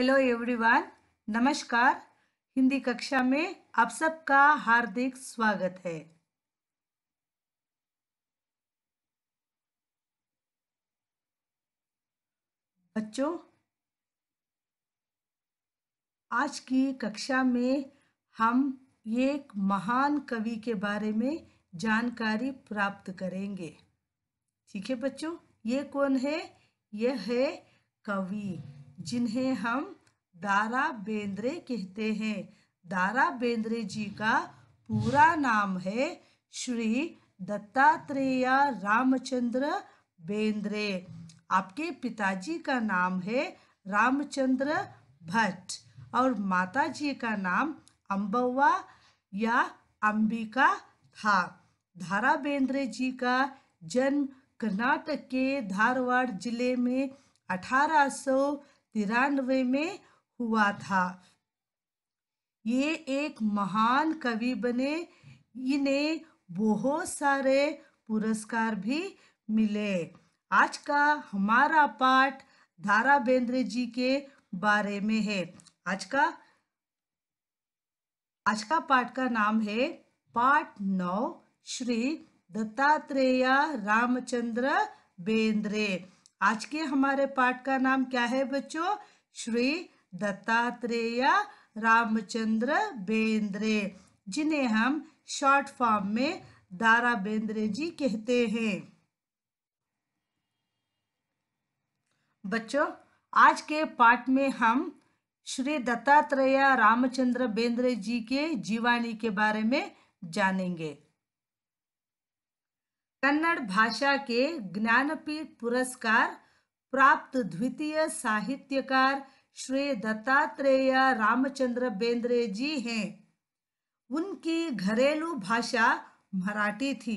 Hello everyone नमस्कार हिंदी कक्षा में आप सबका हार्दिक स्वागत है बच्चों आज की कक्षा में हम एक महान कवि के बारे में जानकारी प्राप्त करेंगे ठीक है बच्चों ये कौन है यह है कवि जिन्हें हम दारा बेंद्रे कहते हैं दारा बेंद्रे जी का पूरा नाम है श्री दत्तात्रेय रामचंद्र बेंद्रे आपके पिताजी का नाम है रामचंद्र भट्ट और माता जी का नाम अम्बवा या अंबिका था धारा बेंद्रे जी का जन्म कर्नाटक के धारवाड़ जिले में अठारह तिरानवे में हुआ था ये एक महान कवि बने इन्हें बहुत सारे पुरस्कार भी मिले आज का हमारा पाठ धारा बेंद्रे जी के बारे में है आज का आज का पाठ का नाम है पाठ नौ श्री दत्तात्रेय रामचंद्र बेंद्रे आज के हमारे पाठ का नाम क्या है बच्चों श्री दत्तात्रेय रामचंद्र बेंद्रे जिन्हें हम शॉर्ट फॉर्म में दारा बेंद्रे जी कहते हैं बच्चों आज के पाठ में हम श्री दत्तात्रेय रामचंद्र बेंद्रे जी के जीवानी के बारे में जानेंगे कन्नड़ भाषा के ज्ञानपीठ पुरस्कार प्राप्त द्वितीय साहित्यकार श्री दत्तात्रेय रामचंद्र बेंद्रे जी हैं उनकी घरेलू भाषा मराठी थी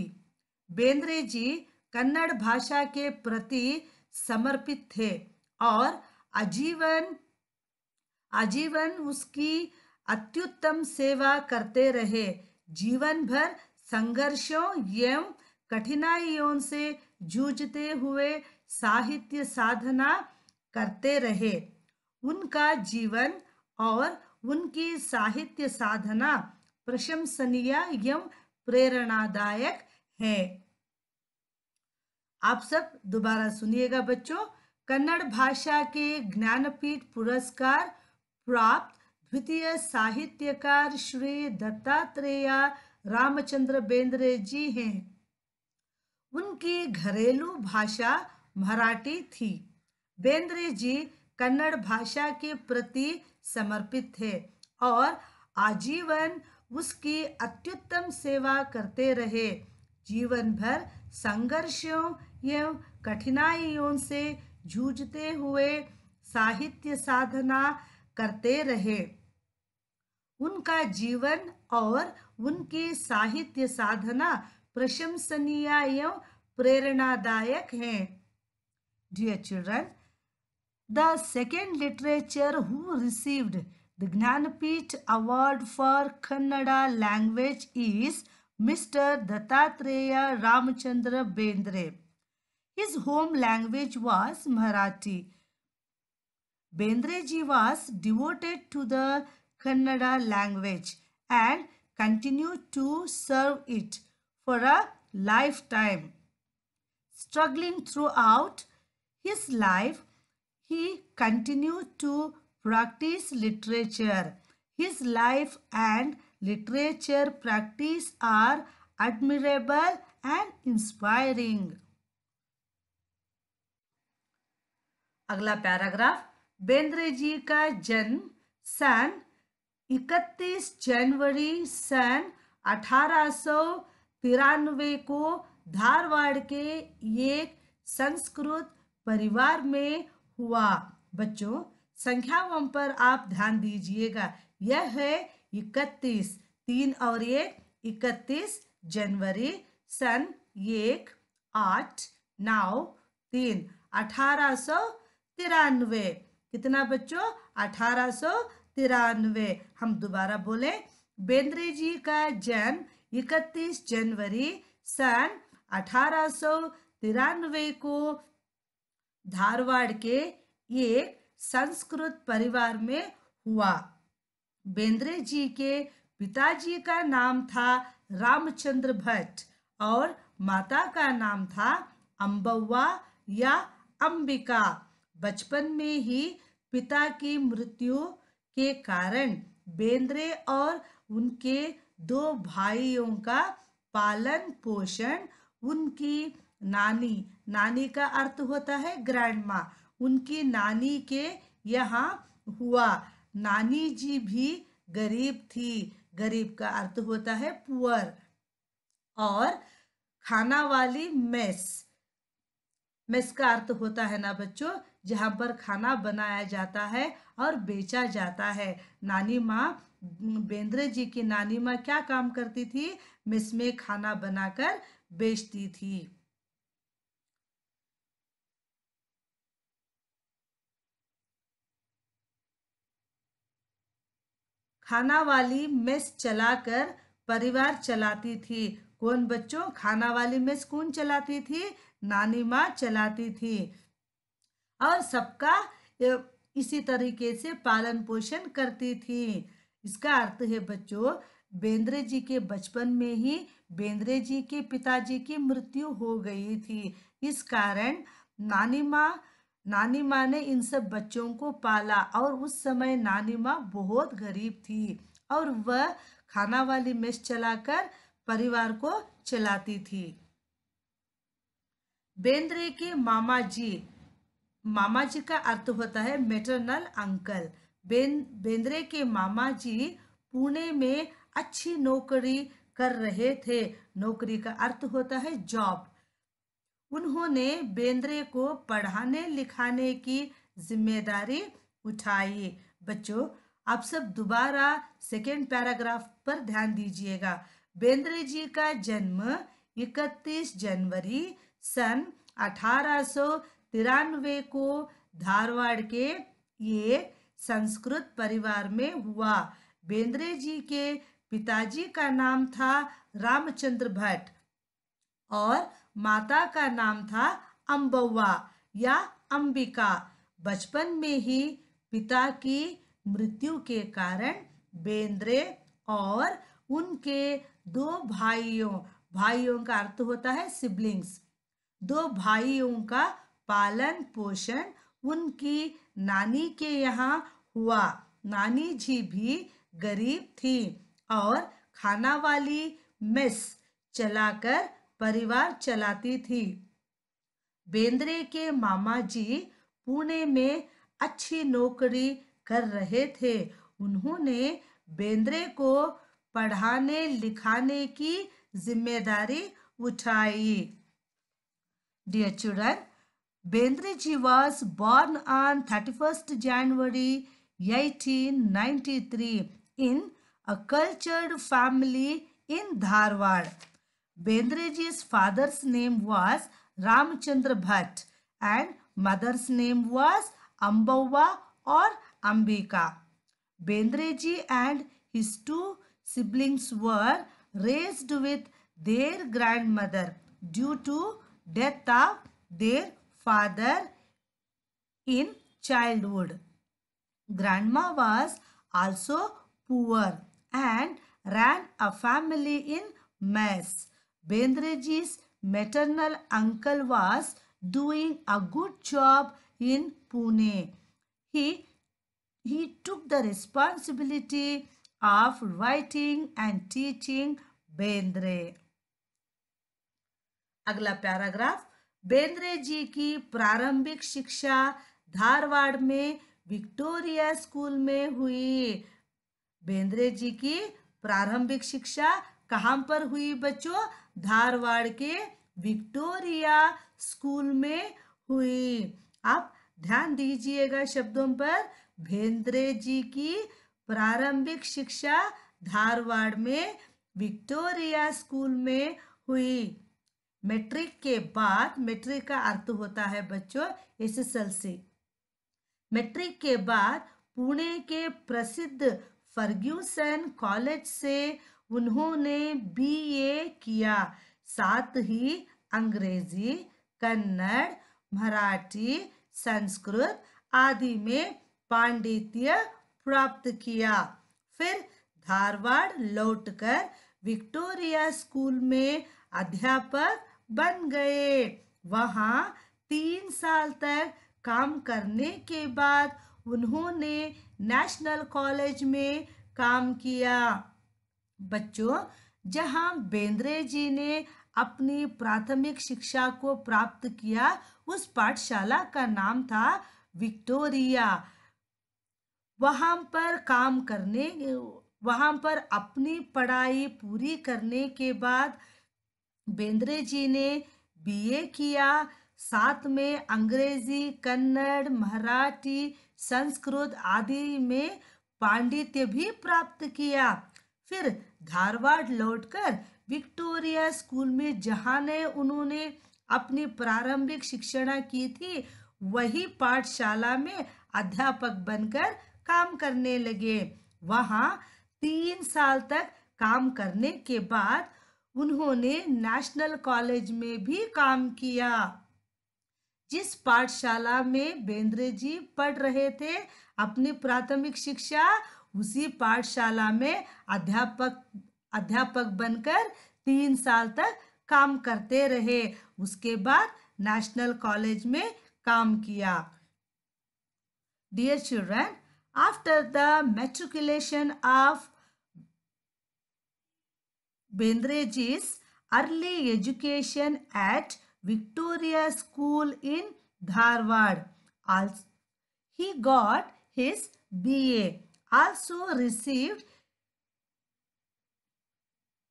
बेंद्रे जी कन्नड़ भाषा के प्रति समर्पित थे और आजीवन आजीवन उसकी अत्युत्तम सेवा करते रहे जीवन भर संघर्षों एवं कठिनाइयों से जूझते हुए साहित्य साधना करते रहे उनका जीवन और उनकी साहित्य साधना प्रशंसनीय एवं प्रेरणादायक है आप सब दोबारा सुनिएगा बच्चों कन्नड़ भाषा के ज्ञानपीठ पुरस्कार प्राप्त द्वितीय साहित्यकार श्री दत्तात्रेय रामचंद्र बेंद्रे जी हैं उनकी घरेलू भाषा मराठी थी बेंद्रे जी कन्नड़ भाषा के प्रति समर्पित थे और आजीवन उसकी अत्युत्तम सेवा करते रहे जीवन भर संघर्षों एवं कठिनाइयों से जूझते हुए साहित्य साधना करते रहे उनका जीवन और उनकी साहित्य साधना प्रशंसनीय एवं प्रेरणादायक है dear children the second literature who received the Jnanpith award for Kannada language is mister Dattatreya Ramachandra Bendre his home language was Marathi Bendre ji was devoted to the Kannada language and continue to serve it for a lifetime struggling throughout his life, he continued to practice literature. His life and literature practice are admirable and inspiring. अगला paragraph Bendre ji का जन्म सन 31 जनवरी सन अठारह को धारवाड़ के एक संस्कृत परिवार में हुआ बच्चों संख्याओं पर आप ध्यान दीजिएगा यह है इकतीस तीन और एक इकतीस जनवरी सन एक आठ नौ तीन अठारह सौ तिरानवे कितना बच्चों अठारह सौ तिरानवे हम दोबारा बोले बेंद्रे जी का जन्म इकतीस जनवरी सन अठारह को धारवाड़ के एक संस्कृत परिवार में हुआ बेंद्रे जी के पिताजी का नाम था रामचंद्र भट्ट और माता का नाम था अम्बवा या अंबिका बचपन में ही पिता की मृत्यु के कारण बेंद्रे और उनके दो भाइयों का पालन पोषण उनकी नानी नानी का अर्थ होता है ग्रैंड माँ उनकी नानी के यहाँ हुआ नानी जी भी गरीब थी गरीब का अर्थ होता है पुअर और खाना वाली मेस मेस का अर्थ होता है ना बच्चों जहाँ पर खाना बनाया जाता है और बेचा जाता है नानी माँ बेंद्रे जी की नानी माँ क्या काम करती थी मिस में खाना बनाकर बेचती थी खाना वाली मेस चलाकर परिवार चलाती थी कौन बच्चों खाना वाली मेस कौन चलाती थी नानी माँ चलाती थी और सबका इसी तरीके से पालन पोषण करती थी इसका अर्थ है बच्चों बेंद्रे जी के बचपन में ही बेंद्रे जी के पिताजी की मृत्यु हो गई थी इस कारण नानी माँ नानी माँ ने इन सब बच्चों को पाला और उस समय नानी माँ बहुत गरीब थी और वह खाना वाली मेस चलाकर परिवार को चलाती थी बेंद्रे के मामा जी मामा जी का अर्थ होता है मेटरनल अंकल बेन बेंद्रे के मामा जी पुणे में अच्छी नौकरी कर रहे थे नौकरी का अर्थ होता है जॉब उन्होंने बेंद्रे को पढ़ाने लिखाने की जिम्मेदारी उठाई बच्चों आप सब दोबारा सेकेंड पैराग्राफ पर ध्यान दीजिएगा बेंद्रे जी का जन्म 31 जनवरी सन अठारह को धारवाड़ के ये संस्कृत परिवार में हुआ बेंद्रे जी के पिताजी का नाम था रामचंद्र भट्ट और माता का नाम था अम्बुआ या अंबिका बचपन में ही पिता की मृत्यु के कारण बेंद्रे और उनके दो भाइयों भाइयों का अर्थ होता है सिब्लिंग्स दो भाइयों का पालन पोषण उनकी नानी के यहाँ हुआ नानी जी भी गरीब थी और खाना वाली मिस चलाकर परिवार चलाती थी बेंद्रे के मामा जी पुणे में अच्छी नौकरी कर रहे थे उन्होंने बेंद्रे को पढ़ाने लिखाने की जिम्मेदारी उठाई dear children Bendre ji was born born on 31st January 1893 in a cultured family in Dharwad. Bendreji's father's name was Ramchandra Bhatt and mother's name was Ambavva or Ambika. Bendreji and his two siblings were raised with their grandmother due to death of their father in childhood. Grandma was also poor and ran a family in mess. Bendreji's maternal uncle was doing a good job in Pune. He, he took the responsibility of writing and teaching bendre agla paragraph bendre ji ki prarambhik shiksha dharwad mein victoria school mein hui Bendre ji की प्रारंभिक शिक्षा कहाँ पर हुई बच्चों धारवाड़ के Victoria school में हुई आप ध्यान दीजिएगा शब्दों पर भेंद्रे जी की प्रारंभिक शिक्षा धारवाड़ में विक्टोरिया स्कूल में हुई मैट्रिक के बाद मैट्रिक का अर्थ होता है बच्चों S S L C matric के बाद पुणे के प्रसिद्ध फर्ग्यूसन कॉलेज से उन्होंने बीए किया साथ ही अंग्रेजी कन्नड़ मराठी संस्कृत आदि में पांडित्य प्राप्त किया फिर धारवाड़ लौटकर विक्टोरिया स्कूल में अध्यापक बन गए वहां तीन साल तक काम करने के बाद उन्होंने नेशनल कॉलेज में काम किया बच्चों जहां बेंद्रे जी ने अपनी प्राथमिक शिक्षा को प्राप्त किया उस पाठशाला का नाम था विक्टोरिया वहां पर काम करने वहां पर अपनी पढ़ाई पूरी करने के बाद बेंद्रे जी ने बीए किया साथ में अंग्रेजी कन्नड़ मराठी संस्कृत आदि में पांडित्य भी प्राप्त किया फिर धारवाड़ लौटकर विक्टोरिया स्कूल में जहाँ ने उन्होंने अपनी प्रारंभिक शिक्षणा की थी वही पाठशाला में अध्यापक बनकर काम करने लगे वहाँ तीन साल तक काम करने के बाद उन्होंने नेशनल कॉलेज में भी काम किया जिस पाठशाला में बेंद्रे जी पढ़ रहे थे अपनी प्राथमिक शिक्षा उसी पाठशाला में अध्यापक अध्यापक बनकर तीन साल तक काम करते रहे उसके बाद नेशनल कॉलेज में काम किया dear children after the matriculation of his early education at Victoria School in Dharwad. Also, he got his BA. Also received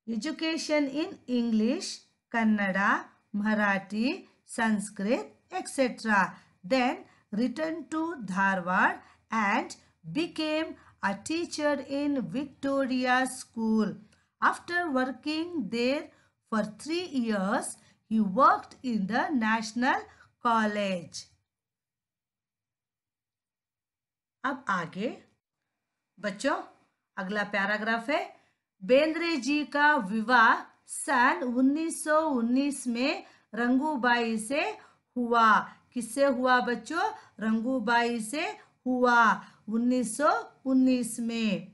education in English, Kannada, Marathi, Sanskrit, etc. Then returned to Dharwad and became a teacher in Victoria School. After working there for three years, He worked in the National College. अब आगे बच्चों अगला paragraph है बेंद्रे जी का विवाह सन 1919 में रंगूबाई से हुआ किससे हुआ बच्चों रंगूबाई से हुआ 1919 में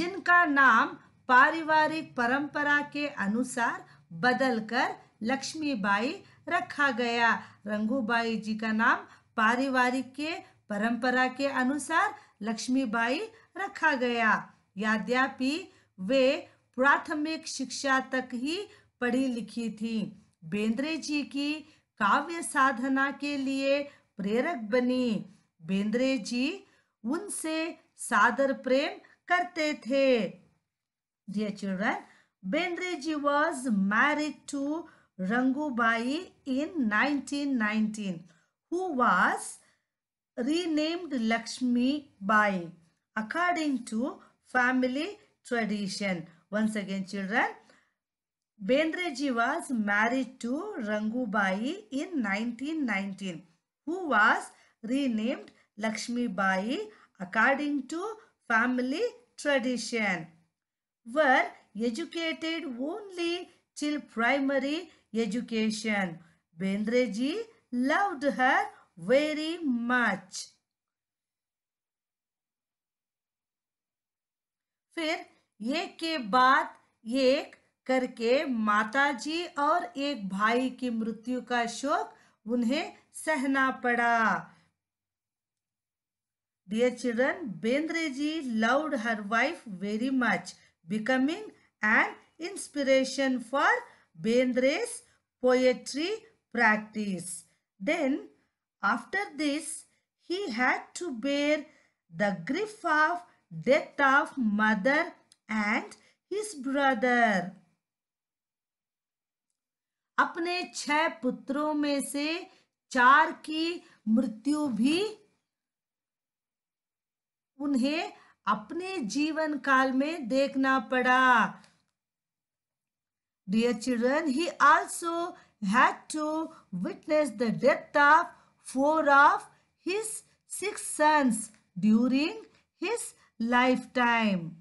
जिनका नाम पारिवारिक परंपरा के अनुसार बदल लक्ष्मी लक्ष्मीबाई रखा गया रंगूबाई जी का नाम पारिवारिक के परंपरा के अनुसार लक्ष्मीबाई रखा गया यद्यपि वे प्राथमिक शिक्षा तक ही पढ़ी लिखी थी बेंद्रे जी की काव्य साधना के लिए प्रेरक बनी बेंद्रे जी उनसे सादर प्रेम करते थे dear children Benreji was married to Rangubai in 1919, who was renamed Lakshmi Bai according to family tradition. Once again, children, Benreji was married to Rangubai in 1919, who was renamed Lakshmi Bai according to family tradition. Were educated only till primary education bendre ji loved her very much फिर एक के बाद एक करके माताजी और एक भाई की मृत्यु का शोक उन्हें सहना पड़ा dear children Bendre ji love her wife very much becoming an inspiration for Bendre's poetry practice. Then after this he had to bear the grief of death of mother and his brother. अपने छह पुत्रों में से चार की मृत्यु भी उन्हें अपने जीवन काल में देखना पड़ा Dear children, he also had to witness the death of four of his six sons during his lifetime.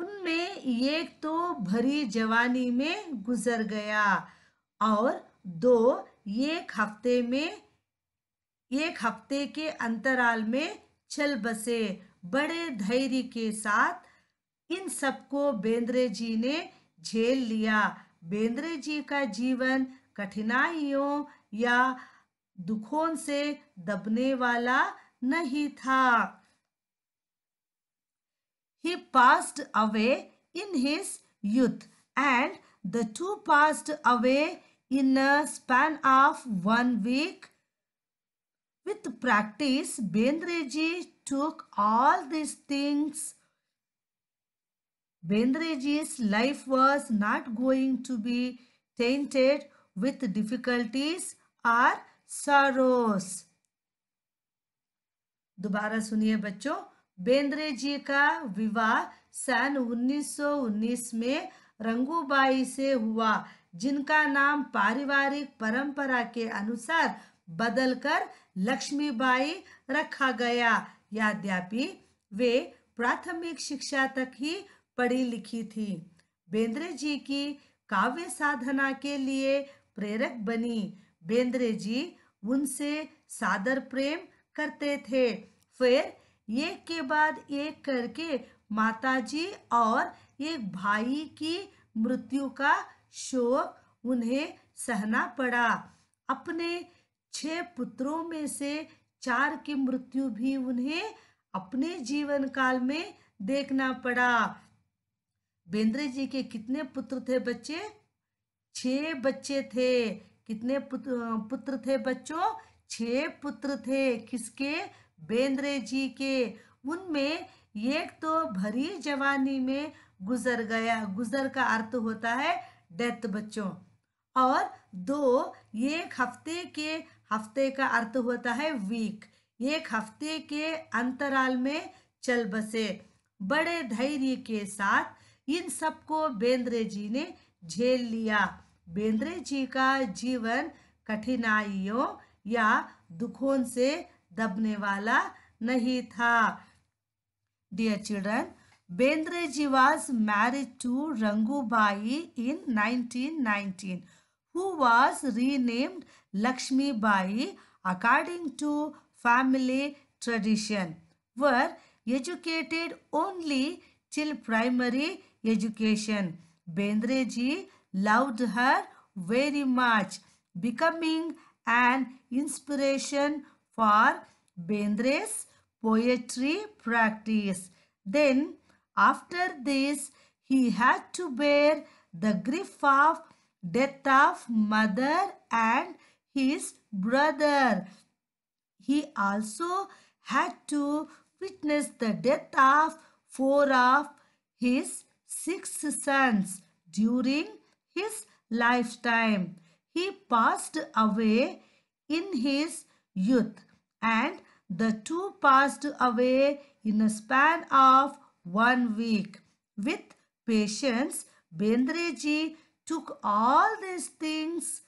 उनमें एक तो भरी जवानी में गुजर गया और दो एक हफ्ते में एक हफ्ते के अंतराल में चल बसे बड़े धैर्य के साथ इन सबको बेंद्रे जी ने झेल लिया बेंद्रे जी का जीवन कठिनाइयों या दुखों से दबने वाला नहीं था he passed away in his youth and the two passed away in a span of one week With practice, Bendreji took all these things. Bendreji's life was not going to be tainted with difficulties or sorrows. dobara suniye bachcho bendre ji ka vivah san 1919 mein रंगूबाई से हुआ जिनका नाम पारिवारिक परंपरा के अनुसार बदलकर लक्ष्मीबाई रखा गया यद्यपि वे प्राथमिक शिक्षा तक ही पढ़ी लिखी थी बेंद्रे जी की काव्य साधना के लिए प्रेरक बनी बेंद्रे जी उनसे सादर प्रेम करते थे फिर एक के बाद एक करके माताजी और एक भाई की मृत्यु का शोक उन्हें सहना पड़ा अपने छह पुत्रों में से चार की मृत्यु भी उन्हें अपने जीवन काल में देखना पड़ा बेंद्रे जी के कितने पुत्र थे बच्चे छह बच्चे थे कितने पुत्र थे बच्चों छह पुत्र थे किसके बेंद्रे जी के उनमें एक तो भरी जवानी में गुजर गया गुजर का अर्थ होता है डेथ बच्चों और दो एक हफ्ते के हफ्ते का अर्थ होता है वीक एक हफ्ते के अंतराल में चल बसे बड़े धैर्य के साथ इन सबको बेंद्रे जी ने झेल लिया बेंद्रे जी का जीवन कठिनाइयों या दुखों से दबने वाला नहीं था dear children Bendre ji was married to Rangubai in 1919 who was renamed Lakshmi Bai according to family tradition, were educated only till primary education. Bendreji loved her very much, becoming an inspiration for Bendre's poetry practice. Then, after this, he had to bear the grief of death of mother and his brother. He also had to witness the death of four of his six sons during his lifetime. He passed away in his youth and the two passed away in a span of one week. With patience, Bendreji. took all these things,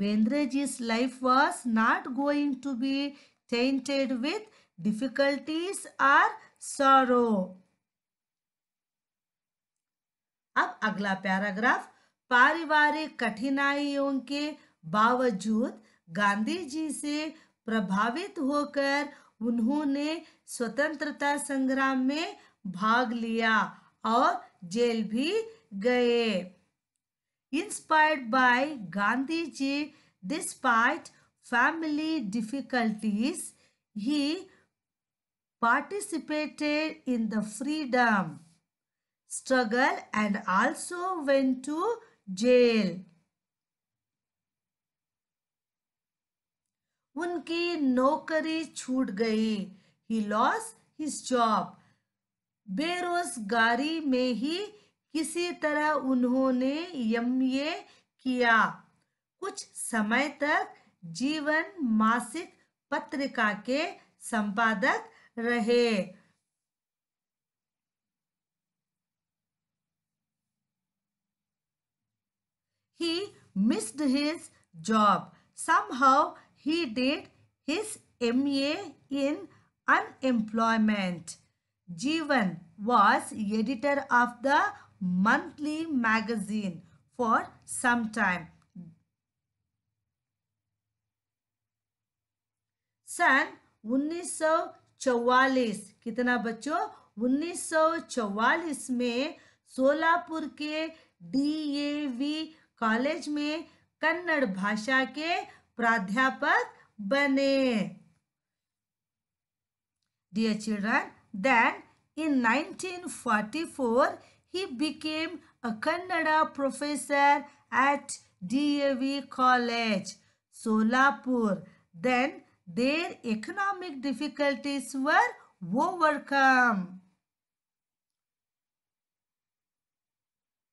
Bendraji's life was not going to be tainted with difficulties or sorrow. अब अगला paragraph पारिवारिक कठिनाइयों के बावजूद गांधी जी से प्रभावित होकर उन्होंने स्वतंत्रता संग्राम में भाग लिया और जेल भी गए inspired by gandhi ji despite family difficulties, he participated in the freedom struggle and also went to jail. उनकी नौकरी छूट गई ही लॉस हिज जॉब बेरोजगारी में ही किसी तरह उन्होंने यम ये किया कुछ समय तक जीवन मासिक पत्रिका के संपादक रहे he missed his job somehow he did his M A in unemployment Jeevan was editor of the monthly magazine for some time. सन 1944 कितना बच्चों 1944 में सोलापुर के डीएवी कॉलेज में कन्नड़ भाषा के प्राध्यापक बने dear children then in 1944 he became a Kannada professor at DAV College, Solapur. Then their economic difficulties were overcome.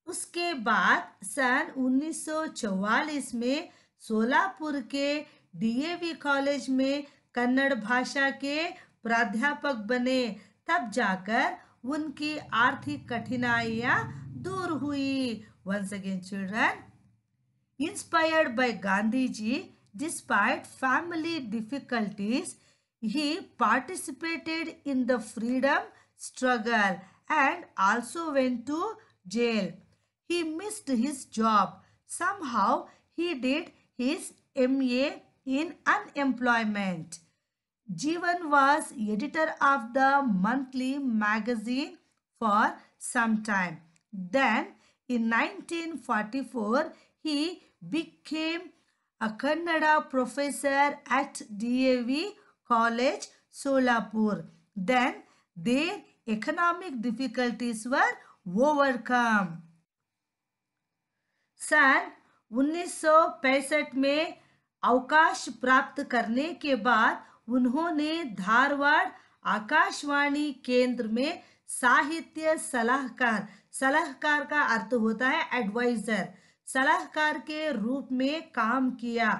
उसके बाद सन 1944 में सोलापुर के डीएवी कॉलेज में कन्नड़ भाषा के प्राध्यापक बने तब जाकर उनकी आर्थिक कठिनाइयां दूर हुई once again children inspired by gandhiji despite family difficulties he participated in the freedom struggle and also went to jail he missed his job somehow he did his ma in unemployment Jivan was editor of the monthly magazine for some time. Then in 1944, he became a Kannada professor at DAV College, Solapur. Then their economic difficulties were overcome. सन 1965 में अवकाश प्राप्त करने के बाद उन्होंने धारवाड़ आकाशवाणी केंद्र में साहित्य सलाहकार सलाहकार का अर्थ होता है एडवाइजर सलाहकार के रूप में काम किया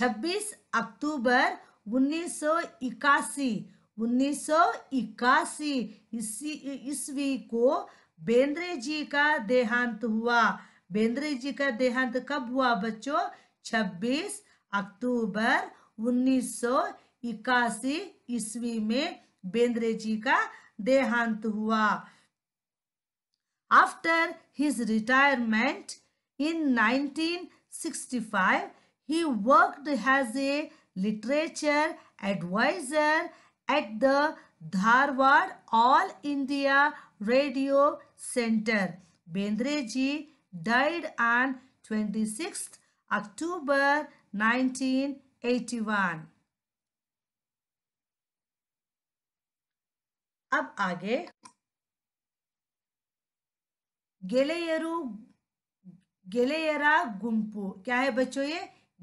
26 अक्टूबर 1981 1981 इसी ईस्वी को बेंद्रे जी का देहांत हुआ बेंद्रे जी का देहांत कब हुआ बच्चों अक्टूबर उन्नीस इक्यासी ईस्वी में बेंद्रे जी का देहांत हुआ After his retirement in 1965, he worked as a literature advisor at the Dharwad All India Radio Center. Bendre ji died on 26th October 1981 अब आगे गेलेयरू गेलेयरा गुंपू क्या है बच्चों ये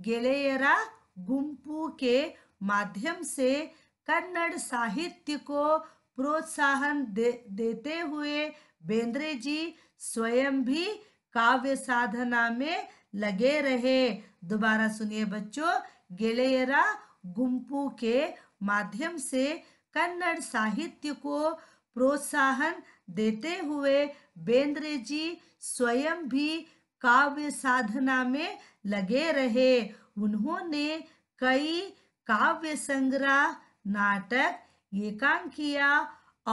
गेलेयरा गुंपू के माध्यम से कन्नड़ साहित्य को प्रोत्साहन दे, देते हुए बेंद्रे जी स्वयं भी काव्य साधना में लगे रहे दोबारा सुनिए बच्चों गेलेयरा गुम्पू के माध्यम से कन्नड़ साहित्य को प्रोत्साहन देते हुए बेंद्रे जी स्वयं भी काव्य साधना में लगे रहे उन्होंने कई काव्य संग्रह नाटक एकांकिया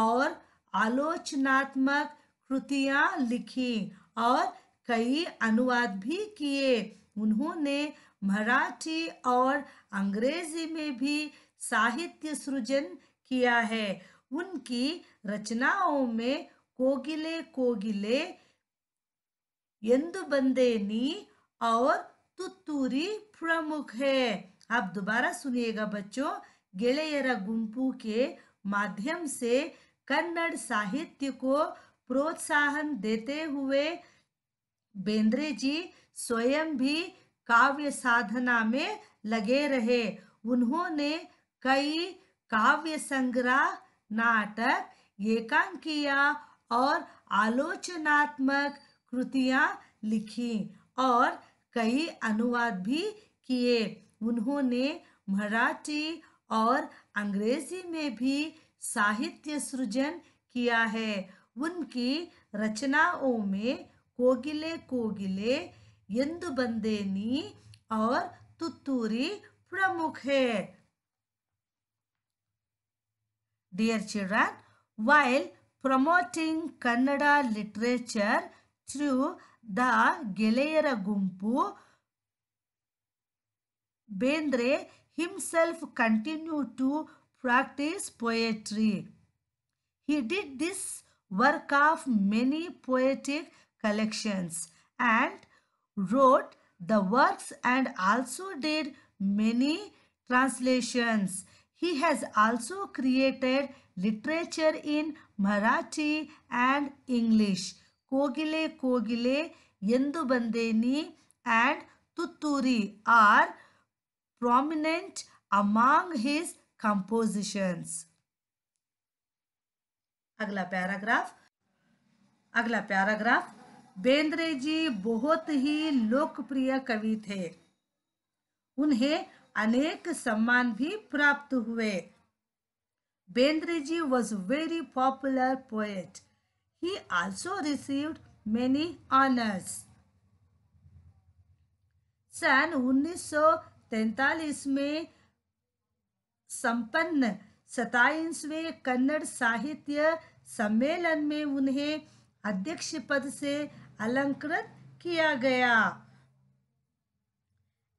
और आलोचनात्मक कृतिया लिखी और कई अनुवाद भी किए उन्होंने मराठी और अंग्रेजी में भी साहित्य सृजन किया है उनकी रचनाओं में कोगिले कोगिले यंदु बंदेनी और तुतुरी प्रमुख है आप दोबारा सुनिएगा बच्चों ಗೆಳೆಯರ गुंपू के माध्यम से कन्नड़ साहित्य को प्रोत्साहन देते हुए बेंद्रे जी स्वयं भी काव्य साधना में लगे रहे उन्होंने कई काव्य संग्रह नाटक एकांकिया और आलोचनात्मक कृतियां लिखी और कई अनुवाद भी किए उन्होंने मराठी और अंग्रेजी में भी साहित्य सृजन किया है उनकी रचनाओं में कोगिले कोगिले यंदु बंदे नी और तुत्तूरी प्रमुख है Dear children, while promoting Kannada literature through the Geleyara Gumpu Bendre himself continued to practice poetry. He did this work of many poetic collections and wrote the works and also did many translations. He has also created literature in Marathi and English. Kogile Kogile, Yendu Bandeni and tutturi are prominent among his compositions. अगला paragraph अगला paragraph Bendre ji बहुत ही लोकप्रिय कवि थे उन्हें अनेक सम्मान भी प्राप्त हुए Bendre ji was very popular poet he also received many honours सन 1943 में संपन्न सताइसवे कन्नड़ साहित्य सम्मेलन में उन्हें अध्यक्ष पद से अलंकृत किया गया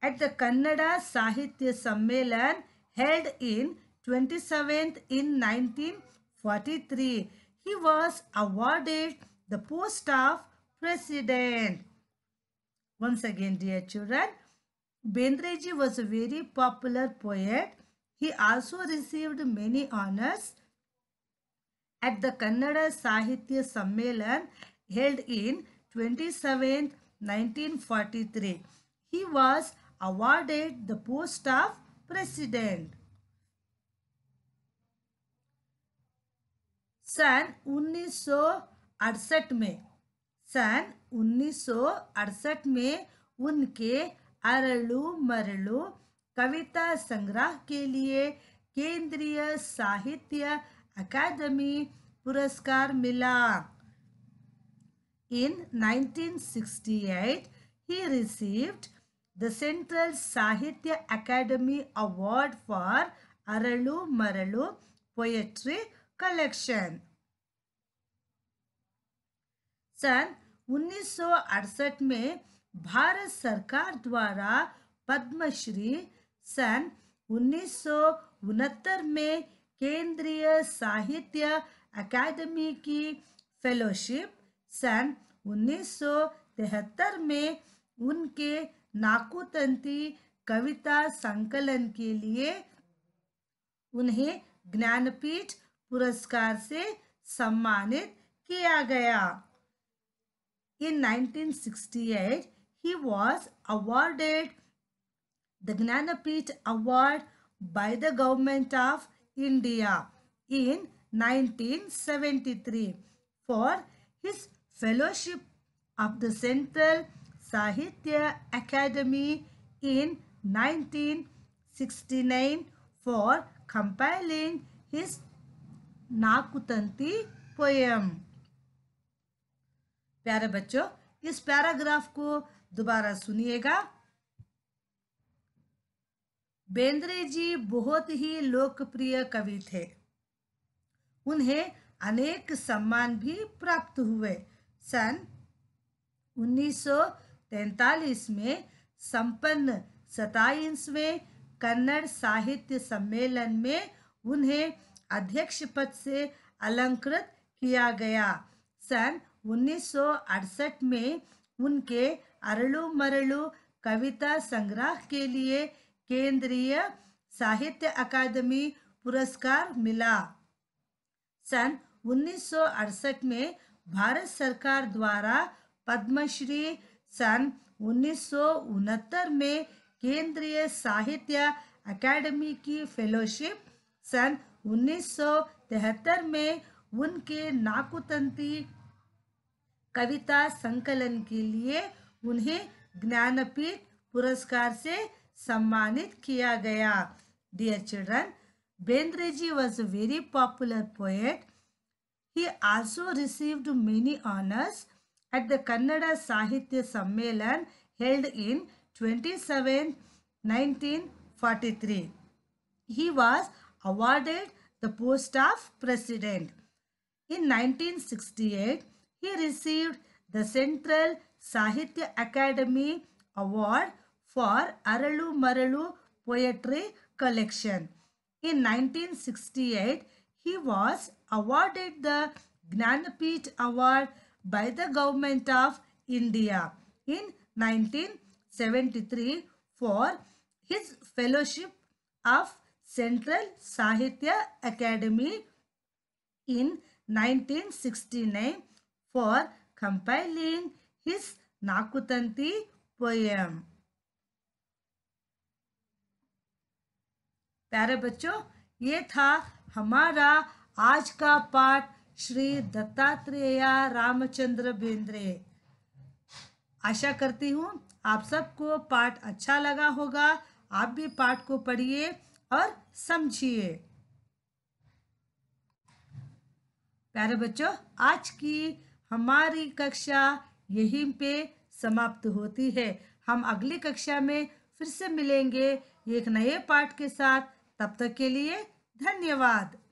at the Kannada Sahitya Sammelan held in 27th in 1943. He was awarded the post of president. Once again, dear children, Bendreji was a very popular poet. He also received many honors at the Kannada Sahitya Sammelan held in 1943. He was awarded the post of president. सन 1968 में सन 1968 में उनके अरलू मरलू कविता संग्रह के लिए केंद्रीय साहित्य अकादमी पुरस्कार मिला In 1968, he received the Central Sahitya Academy Award for Aralu Maralu Poetry Collection. सन 1968 में भारत सरकार द्वारा पद्मश्री सन 1969 में केंद्रीय साहित्य अकादमी की फेलोशिप सन उन्नीस में उनके नाकुतंती कविता संकलन के लिए उन्हें ज्ञानपीठ पुरस्कार से सम्मानित किया गया in 1968 he was awarded the Jnanpith award by the government of India in 1973 for his fellowship of the Central Sahitya Academy in 1969 for compiling his Nakutanti poem प्यारे बच्चों इस पैराग्राफ को दोबारा सुनिएगा बेंद्रे जी बहुत ही लोकप्रिय कवि थे उन्हें अनेक सम्मान भी प्राप्त हुए सन 1943 में संपन्न सताईसवें कन्नड़ साहित्य सम्मेलन में उन्हें अध्यक्ष पद से अलंकृत किया गया सन 1968 में उनके अरलू मरलू कविता संग्रह के लिए केंद्रीय साहित्य अकादमी पुरस्कार मिला सन 1968 में भारत सरकार द्वारा पद्मश्री सन उन्नीस में केंद्रीय साहित्य अकादमी की फेलोशिप सन उन्नीस में उनके नाकुतंती कविता संकलन के लिए उन्हें ज्ञानपीठ पुरस्कार से सम्मानित किया गया dear children बेंद्रेजी was a very popular poet He also received many honors at the Kannada Sahitya Sammelan held in 27, 1943. He was awarded the post of president. In 1968, he received the Central Sahitya Academy Award for Aralu Maralu Poetry Collection. In 1968, he was awarded the Gnanapeeth Award by the Government of India in 1973 for his fellowship of Central Sahitya Academy in 1969 for compiling his Nakutanti poem. प्यारे बच्चों ये था हमारा आज का पाठ श्री दत्तात्रेय रामचंद्र बेंद्रे आशा करती हूँ आप सबको पाठ अच्छा लगा होगा आप भी पाठ को पढ़िए और समझिए प्यारे बच्चों आज की हमारी कक्षा यहीं पे समाप्त होती है हम अगली कक्षा में फिर से मिलेंगे एक नए पाठ के साथ तब तक के लिए धन्यवाद